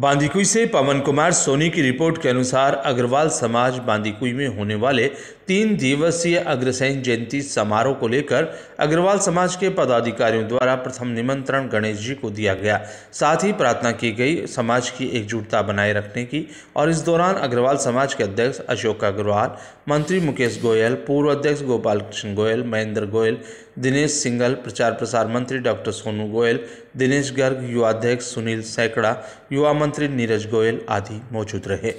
बांदीकुई से पवन कुमार सोनी की रिपोर्ट के अनुसार अग्रवाल समाज बांदीकुई में होने वाले तीन दिवसीय अग्रसेन जयंती समारोह को लेकर अग्रवाल समाज के पदाधिकारियों द्वारा प्रथम निमंत्रण गणेश जी को दिया गया साथ ही प्रार्थना की गई समाज की एकजुटता बनाए रखने की और इस दौरान अग्रवाल समाज के अध्यक्ष अशोक अग्रवाल मंत्री मुकेश गोयल पूर्व अध्यक्ष गोपाल कृष्ण गोयल महेंद्र गोयल दिनेश सिंगल प्रचार प्रसार मंत्री डॉक्टर सोनू गोयल दिनेश गर्ग युवा अध्यक्ष सुनील सैकड़ा युवा मंत्री नीरज गोयल आदि मौजूद रहे